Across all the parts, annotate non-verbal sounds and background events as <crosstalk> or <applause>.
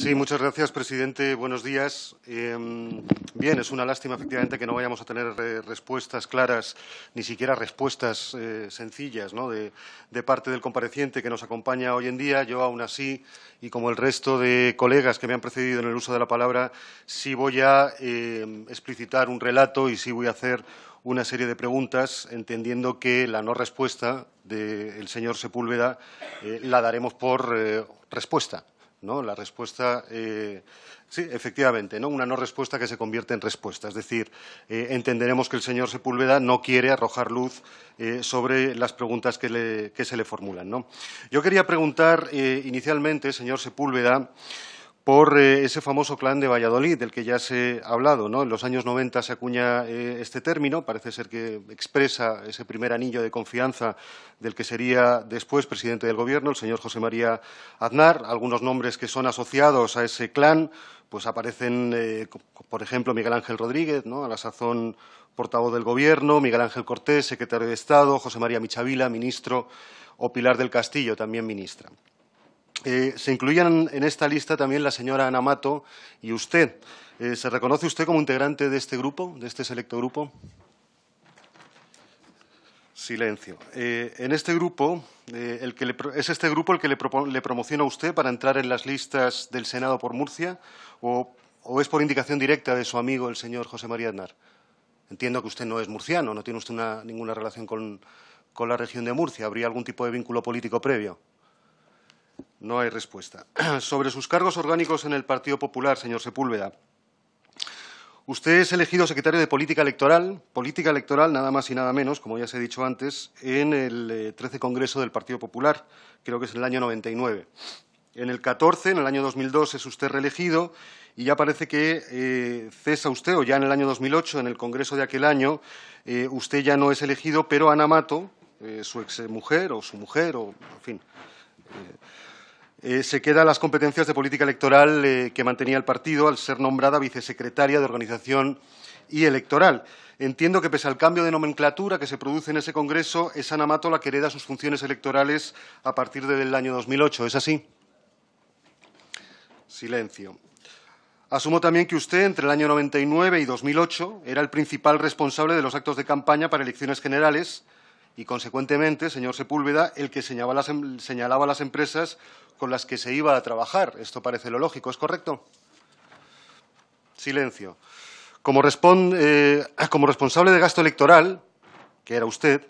Sí, muchas gracias, presidente. Buenos días. Em, bien, es una lástima, efectivamente, que no vayamos a tener eh, respuestas claras, ni siquiera respuestas eh, sencillas, ¿no? de, parte del compareciente que nos acompaña hoy en día. Yo, aún así, y como el resto de colegas que me han precedido en el uso de la palabra, sí voy a em, explicitar un relato y sí voy a hacer una serie de preguntas, entendiendo que la no respuesta del señor Sepúlveda eh, la daremos por respuesta. ¿no? La respuesta, eh, sí, efectivamente, ¿no? Una no respuesta que se convierte en respuesta. Es decir, eh, entenderemos que el señor Sepúlveda no quiere arrojar luz eh, sobre las preguntas que, que se le formulan, ¿no? Yo quería preguntar inicialmente, señor Sepúlveda, por eh, ese famoso clan de Valladolid, del que ya se ha hablado. En los años 90 se acuña eh, este término, parece ser que expresa ese primer anillo de confianza del que sería después presidente del Gobierno, el señor José María Aznar. Algunos nombres que son asociados a ese clan pues aparecen, eh, por ejemplo, Miguel Ángel Rodríguez, a la sazón portavoz del Gobierno, Miguel Ángel Cortés, secretario de Estado, José María Michavila, ministro, o Pilar del Castillo, también ministra. Eh, se incluían en esta lista también la señora Ana Mato y usted. Eh, ¿Se reconoce usted como integrante de este grupo, de este selecto grupo? Silencio. Eh, en este grupo, ¿es este grupo el que le, promociona a usted para entrar en las listas del Senado por Murcia o, es por indicación directa de su amigo, el señor José María Aznar? Entiendo que usted no es murciano, no tiene usted ninguna relación con la región de Murcia. ¿Habría algún tipo de vínculo político previo? No hay respuesta. <clears throat> Sobre sus cargos orgánicos en el Partido Popular, señor Sepúlveda. Usted es elegido secretario de Política Electoral, Política Electoral nada más y nada menos, como ya se ha dicho antes, en el 13 eh, Congreso del Partido Popular, creo que es en el año 99. En el 14, en el año 2002, es usted reelegido y ya parece que eh, cesa usted, o ya en el año 2008, en el Congreso de aquel año, eh, usted ya no es elegido, pero Ana Mato, su exmujer o su mujer, o en fin eh, se quedan las competencias de política electoral eh, que mantenía el partido al ser nombrada vicesecretaria de Organización y Electoral. Entiendo que, pese al cambio de nomenclatura que se produce en ese Congreso, es Ana la que hereda sus funciones electorales a partir del año 2008. ¿Es así? Silencio. Asumo también que usted, entre el año 99 y 2008, era el principal responsable de los actos de campaña para elecciones generales, y, consecuentemente, señor Sepúlveda, el que em, señalaba las, las empresas con las que se iba a trabajar. Esto parece lo lógico, ¿es correcto? Silencio. Como, eh, responsable de gasto electoral, que era usted,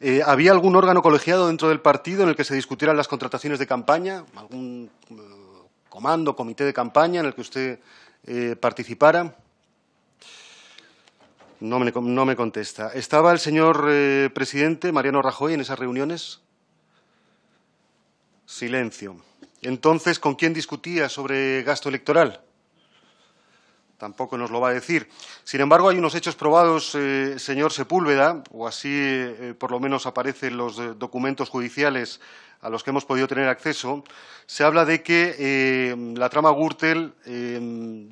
eh, ¿había algún órgano colegiado dentro del partido en el que se discutieran las contrataciones de campaña? ¿Algún eh, comando, comité de campaña en el que usted participara? No me, no me contesta. ¿Estaba el señor eh, presidente Mariano Rajoy en esas reuniones? Silencio. Entonces, ¿con quién discutía sobre gasto electoral? tampoco nos lo va a decir. Sin embargo, hay unos hechos probados, eh, señor Sepúlveda, o así eh, por lo menos aparecen los eh, documentos judiciales a los que hemos podido tener acceso. Se habla de que la trama Gürtel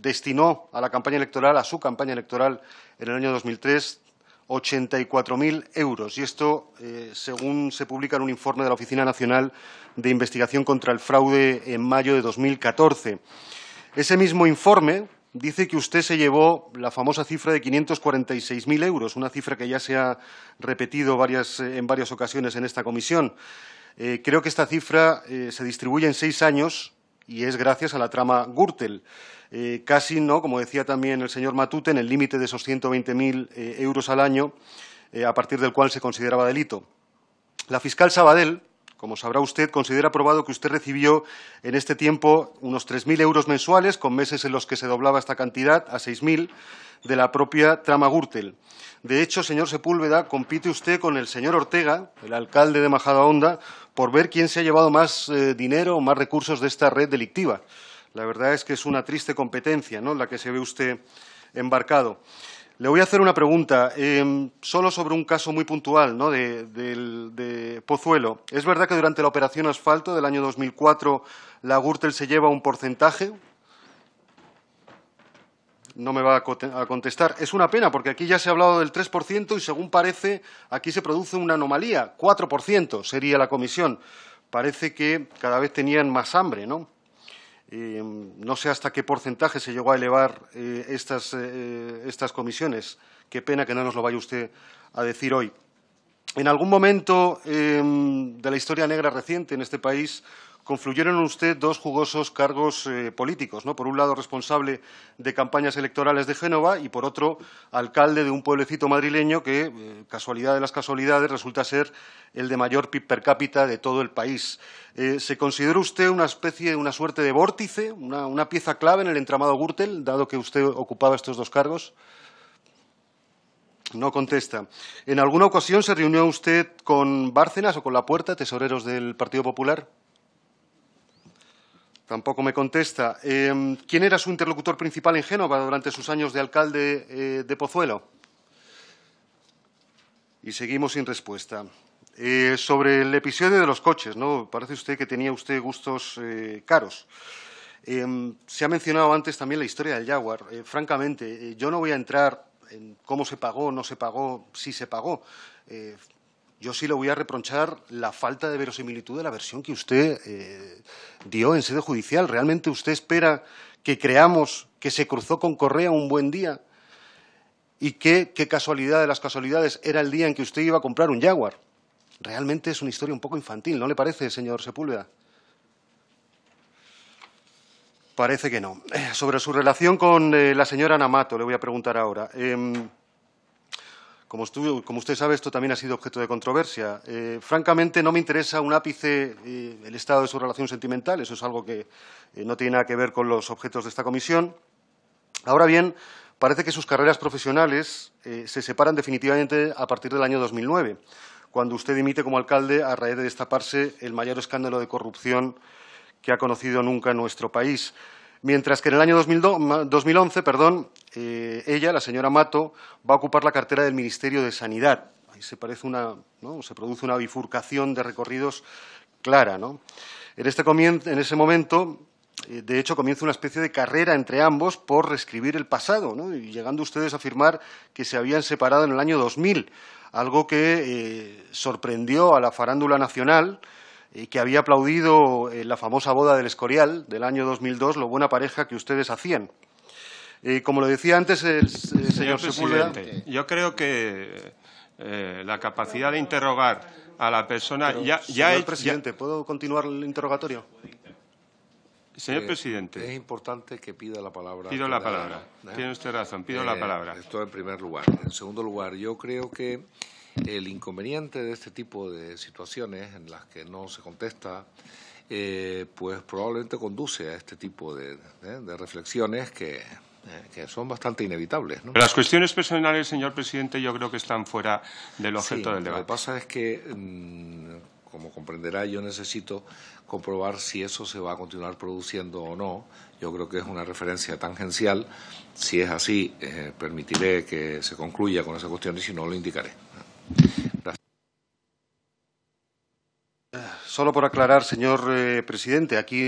destinó a la campaña electoral, a su campaña electoral en el año 2003, 84.000 euros. Y esto, según se publica en un informe de la Oficina Nacional de Investigación contra el Fraude en mayo de 2014. Ese mismo informe, dice que usted se llevó la famosa cifra de 546.000 euros, una cifra que ya se ha repetido eh, en varias ocasiones en esta comisión. Eh, creo que esta cifra eh, se distribuye en seis años y es gracias a la trama Gürtel. casi, ¿no? como decía también el señor Matute, en el límite de esos 120.000 euros al año, a partir del cual se consideraba delito. La fiscal Sabadell, como sabrá usted, considera probado que usted recibió en este tiempo unos 3.000 euros mensuales, con meses en los que se doblaba esta cantidad a 6.000, de la propia trama Gürtel. De hecho, señor Sepúlveda, compite usted con el señor Ortega, el alcalde de Majadahonda, por ver quién se ha llevado más eh, dinero o más recursos de esta red delictiva. La verdad es que es una triste competencia ¿no? la que se ve usted embarcado. Le voy a hacer una pregunta, em, solo sobre un caso muy puntual ¿no? de, Pozuelo. ¿Es verdad que durante la operación asfalto del año 2004 la Gürtel se lleva un porcentaje? No me va a, a contestar. Es una pena, porque aquí ya se ha hablado del 3% y, según parece, aquí se produce una anomalía. 4% sería la comisión. Parece que cada vez tenían más hambre, ¿no? Mm, no sé hasta qué porcentaje se llegó a elevar eh, estas, eh, eh, estas comisiones. Qué pena que no nos lo vaya usted a decir hoy. En algún momento em, de la historia negra reciente en este país confluyeron en usted dos jugosos cargos eh, políticos, ¿no? Por un lado, responsable de campañas electorales de Génova y, por otro, alcalde de un pueblecito madrileño que, eh, casualidad de las casualidades, resulta ser el de mayor PIB per cápita de todo el país. Eh, ¿Se considera usted una especie, una suerte de vórtice, una, una pieza clave en el entramado Gürtel, dado que usted ocupaba estos dos cargos? No contesta. ¿En alguna ocasión se reunió usted con Bárcenas o con La Puerta, tesoreros del Partido Popular? Tampoco me contesta. Em, ¿Quién era su interlocutor principal en Génova durante sus años de alcalde eh, de Pozuelo? Y seguimos sin respuesta. Eh, sobre el episodio de los coches, ¿no? Parece usted que tenía usted gustos eh, caros. Em, se ha mencionado antes también la historia del Jaguar. francamente, yo no voy a entrar en cómo se pagó, no se pagó, si se pagó. Eh, yo sí le voy a reprochar la falta de verosimilitud de la versión que usted eh, dio en sede judicial. ¿Realmente usted espera que creamos que se cruzó con Correa un buen día y que, qué casualidad de las casualidades, era el día en que usted iba a comprar un Jaguar? Realmente es una historia un poco infantil, ¿no le parece, señor Sepúlveda? Parece que no. <clears throat> Sobre su relación con eh, la señora Namato, le voy a preguntar ahora. Em, como, usted, sabe, esto también ha sido objeto de controversia. Eh, francamente, no me interesa un ápice eh, el estado de su relación sentimental. Eso es algo que no tiene nada que ver con los objetos de esta comisión. Ahora bien, parece que sus carreras profesionales se separan definitivamente a partir del año 2009, cuando usted dimite como alcalde a raíz de destaparse el mayor escándalo de corrupción que ha conocido nunca nuestro país. Mientras que en el año 2011, perdón, eh, ella, la señora Mato, va a ocupar la cartera del Ministerio de Sanidad. Ahí se, produce una bifurcación de recorridos clara. ¿no? En, este ese momento, eh, de hecho, comienza una especie de carrera entre ambos por reescribir el pasado, y llegando ustedes a afirmar que se habían separado en el año 2000, algo que eh, sorprendió a la farándula nacional eh, que había aplaudido en eh, la famosa boda del Escorial del año 2002, lo buena pareja que ustedes hacían. Eh, como lo decía antes el, señor, señor Yo creo que la capacidad de interrogar a la persona... ya, ya señor presidente, ¿puedo continuar el interrogatorio? Señor presidente. Es importante que pida la palabra. Pido la palabra. Tiene usted razón, pido la palabra. Esto en primer lugar. En segundo lugar, yo creo que el inconveniente de este tipo de situaciones en las que no se contesta, eh, pues probablemente conduce a este tipo de, reflexiones eh, que, son bastante inevitables. ¿no? Las cuestiones personales, señor presidente, yo creo que están fuera del objeto del debate. Lo que pasa es que, mm, como comprenderá, yo necesito comprobar si eso se va a continuar produciendo o no. Yo creo que es una referencia tangencial. Si es así, eh, permitiré que se concluya con esa cuestión y si no, lo indicaré. Solo por aclarar, señor eh, presidente, aquí,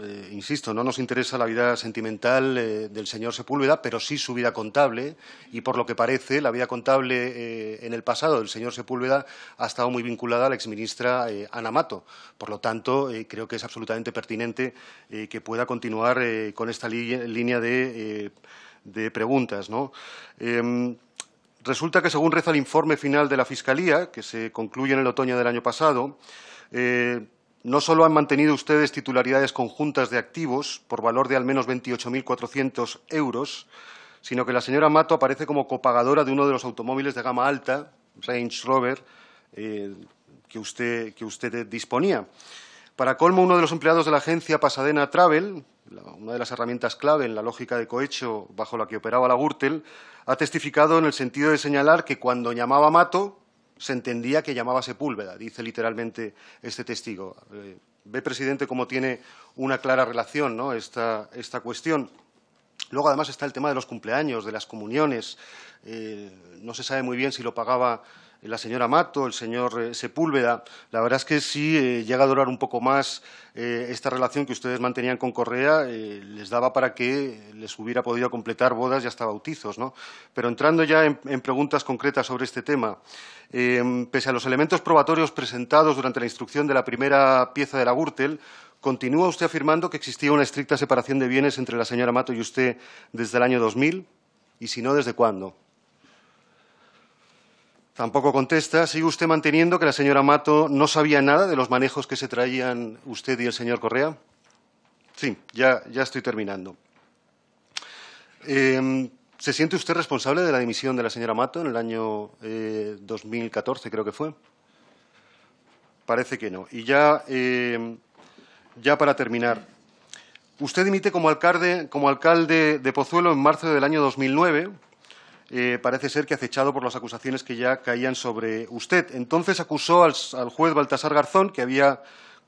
eh, insisto, no nos interesa la vida sentimental eh, del señor Sepúlveda, pero sí su vida contable. Y por lo que parece, la vida contable en el pasado del señor Sepúlveda ha estado muy vinculada a la exministra Ana Mato. Por lo tanto, creo que es absolutamente pertinente que pueda continuar con esta línea de, preguntas. ¿no? Em, Resulta que, según reza el informe final de la Fiscalía, que se concluye en el otoño del año pasado, eh, no solo han mantenido ustedes titularidades conjuntas de activos por valor de al menos 28.400 euros, sino que la señora Mato aparece como copagadora de uno de los automóviles de gama alta, Range Rover, eh, que, que usted disponía. Para colmo, uno de los empleados de la agencia Pasadena Travel, una de las herramientas clave en la lógica de cohecho bajo la que operaba la Gürtel, ha testificado en el sentido de señalar que cuando llamaba Mato se entendía que llamaba Sepúlveda, dice literalmente este testigo. Eh, ve, presidente, cómo tiene una clara relación esta, cuestión. Luego, además, está el tema de los cumpleaños, de las comuniones. Eh, no se sabe muy bien si lo pagaba la señora Mato, el señor eh, Sepúlveda. La verdad es que sí eh, llega a durar un poco más eh, esta relación que ustedes mantenían con Correa, les daba para que les hubiera podido completar bodas y hasta bautizos. Pero entrando ya en, en preguntas concretas sobre este tema, pese a los elementos probatorios presentados durante la instrucción de la primera pieza de la Gürtel, ¿continúa usted afirmando que existía una estricta separación de bienes entre la señora Mato y usted desde el año 2000? Y si no, ¿desde cuándo? Tampoco contesta. ¿Sigue usted manteniendo que la señora Mato no sabía nada de los manejos que se traían usted y el señor Correa? Sí, ya, estoy terminando. Em, ¿Se siente usted responsable de la dimisión de la señora Mato en el año 2014, eh, creo que fue? Parece que no. Y em, ya, para terminar, usted dimite como alcalde, como alcalde de Pozuelo en marzo del año 2009 eh, parece ser que acechado por las acusaciones que ya caían sobre usted. Entonces acusó al, juez Baltasar Garzón, que había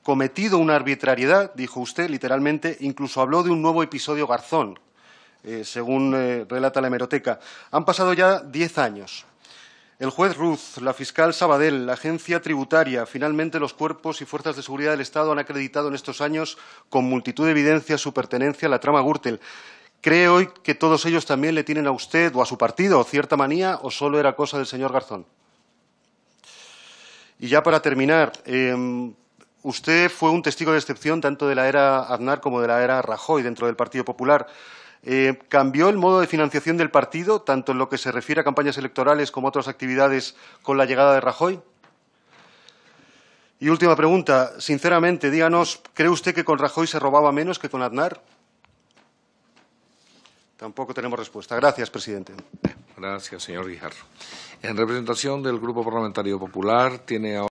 cometido una arbitrariedad, dijo usted literalmente, incluso habló de un nuevo episodio Garzón, eh, según eh, relata la hemeroteca. Han pasado ya diez años. El juez Ruz, la fiscal Sabadell, la agencia tributaria, finalmente los cuerpos y fuerzas de seguridad del Estado han acreditado en estos años con multitud de evidencias su pertenencia a la trama Gürtel. ¿Cree hoy que todos ellos también le tienen a usted o a su partido cierta manía o solo era cosa del señor Garzón? Y ya para terminar, em, usted fue un testigo de excepción tanto de la era Aznar como de la era Rajoy dentro del Partido Popular. Eh, ¿Cambió el modo de financiación del partido, tanto en lo que se refiere a campañas electorales como a otras actividades, con la llegada de Rajoy? Y última pregunta. Sinceramente, díganos, ¿cree usted que con Rajoy se robaba menos que con Aznar? Tampoco tenemos respuesta. Gracias, presidente. Gracias, señor Guijarro. En representación del Grupo Parlamentario Popular, tiene ahora.